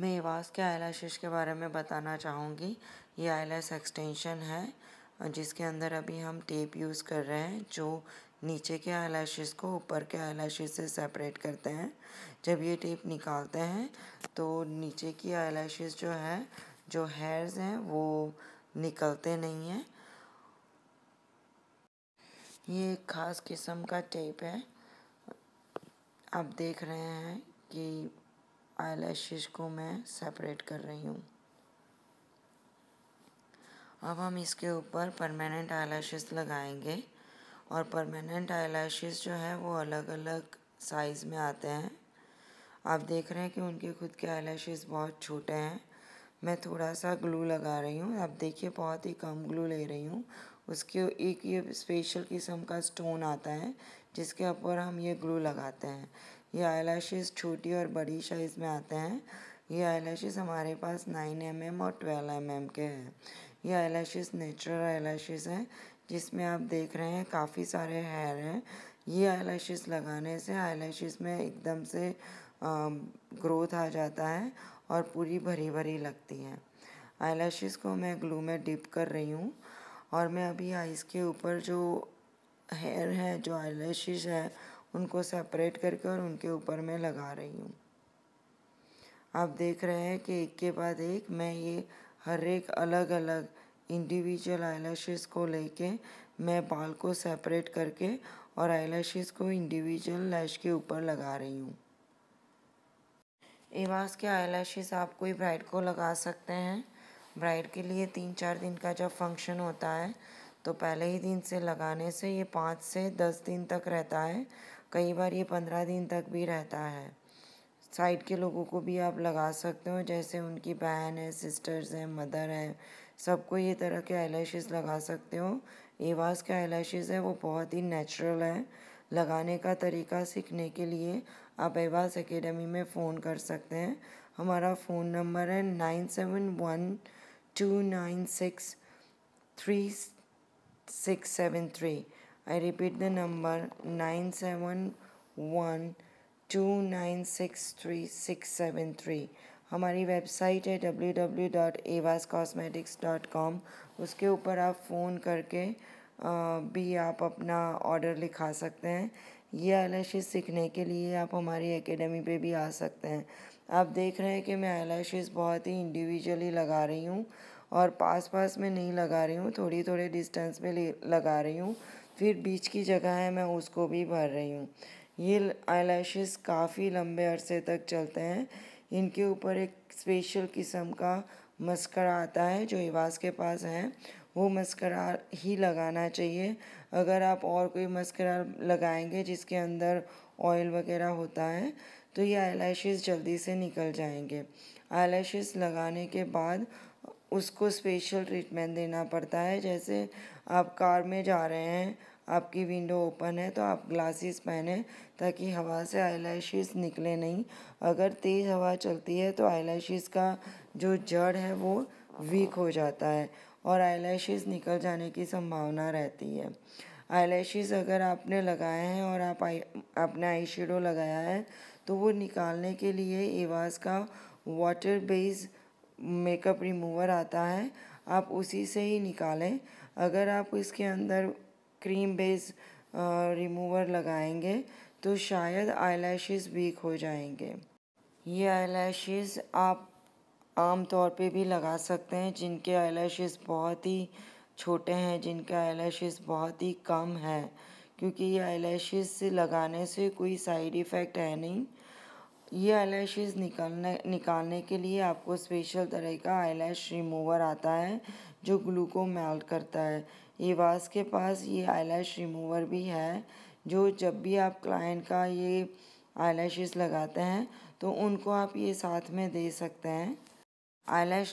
मैं इवास के आई के बारे में बताना चाहूँगी ये आई एक्सटेंशन है जिसके अंदर अभी हम टेप यूज़ कर रहे हैं जो नीचे के आई को ऊपर के आई से सेपरेट करते हैं जब ये टेप निकालते हैं तो नीचे की आई जो है जो हेयर्स हैं वो निकलते नहीं हैं ये एक ख़ास किस्म का टेप है आप देख रहे हैं कि आई को मैं सेपरेट कर रही हूँ अब हम इसके ऊपर परमानेंट आई लगाएंगे और परमानेंट आई जो है वो अलग अलग साइज़ में आते हैं आप देख रहे हैं कि उनके खुद के आई बहुत छोटे हैं मैं थोड़ा सा ग्लू लगा रही हूँ आप देखिए बहुत ही कम ग्लू ले रही हूँ उसके एक ये स्पेशल किस्म का स्टोन आता है जिसके ऊपर हम ये ग्लू लगाते हैं ये आईलैशेस छोटी और बड़ी साइज़ में आते हैं ये आईलैशेस हमारे पास नाइन एम एम और ट्वेल्व एम एम के हैं ये आईलैशेस नेचुरल आईलैशेस हैं जिसमें आप देख रहे हैं काफ़ी सारे हेयर हैं ये आईलैशेस लगाने से आईलैशेस में एकदम से ग्रोथ आ जाता है और पूरी भरी भरी लगती है आईलैशेस को मैं ग्लू में डिप कर रही हूँ और मैं अभी आइस के ऊपर जो हेयर है जो आईलैशेस है उनको सेपरेट करके और उनके ऊपर मैं लगा रही हूँ आप देख रहे हैं कि एक के बाद एक मैं ये हर एक अलग अलग इंडिविजुअल आईलैशेस को लेके मैं बाल को सेपरेट करके और आईलैशेस को इंडिविजुअल लैश के ऊपर लगा रही हूँ एवास के आईलैशेस आप कोई ब्राइड को लगा सकते हैं ब्राइड के लिए तीन चार दिन का जब फंक्शन होता है तो पहले ही दिन से लगाने से ये पाँच से दस दिन तक रहता है कई बार ये पंद्रह दिन तक भी रहता है साइड के लोगों को भी आप लगा सकते हो जैसे उनकी बहन है सिस्टर्स हैं मदर हैं सबको ये तरह के आईलैशेस लगा सकते हो एवास के आईलैशेस है वो बहुत ही नेचुरल है लगाने का तरीका सीखने के लिए आप एवास एकेडमी में फ़ोन कर सकते हैं हमारा फ़ोन नंबर है nine seven one two nine six three six seven three I repeat the number three हमारी वेबसाइट है डब्ल्यू डब्ल्यू डॉट एवास कॉस्मेटिक्स डॉट कॉम उसके ऊपर आप फ़ोन करके भी आप अपना ऑर्डर लिखा सकते हैं ये आईलैशेज सीखने के लिए आप हमारी एकेडमी पे भी आ सकते हैं आप देख रहे हैं कि मैं आईलैशेज बहुत ही इंडिविजुअली लगा रही हूँ और पास पास में नहीं लगा रही हूँ थोड़ी थोड़े डिस्टेंस में लगा रही हूँ फिर बीच की जगह है मैं उसको भी भर रही हूँ ये आई काफ़ी लंबे अरसे तक चलते हैं इनके ऊपर एक स्पेशल किस्म का मस्करा आता है जो इवास के पास है वो मस्करा ही लगाना चाहिए अगर आप और कोई मस्करा लगाएंगे जिसके अंदर ऑयल वगैरह होता है तो ये आई जल्दी से निकल जाएंगे आई लगाने के बाद उसको स्पेशल ट्रीटमेंट देना पड़ता है जैसे आप कार में जा रहे हैं आपकी विंडो ओपन है तो आप ग्लासेस पहने ताकि हवा से आई निकले नहीं अगर तेज़ हवा चलती है तो आई का जो जड़ है वो वीक हो जाता है और आई निकल जाने की संभावना रहती है आई अगर आपने लगाए हैं और आप आई आपने आई शेडो लगाया है तो वो निकालने के लिए एवास का वाटर बेस्ड मेकअप रिमूवर आता है आप उसी से ही निकालें अगर आप इसके अंदर क्रीम बेस रिमूवर लगाएंगे तो शायद आई वीक हो जाएंगे ये आई आप आम तौर पे भी लगा सकते हैं जिनके आई बहुत ही छोटे हैं जिनके आई बहुत ही कम हैं क्योंकि ये आई लगाने से कोई साइड इफ़ेक्ट है नहीं ये आई निकालने निकालने के लिए आपको स्पेशल तरह का आई रिमूवर आता है जो ग्लू को मेल्ट करता है एवास के पास ये आई रिमूवर भी है जो जब भी आप क्लाइंट का ये आई लगाते हैं तो उनको आप ये साथ में दे सकते हैं आई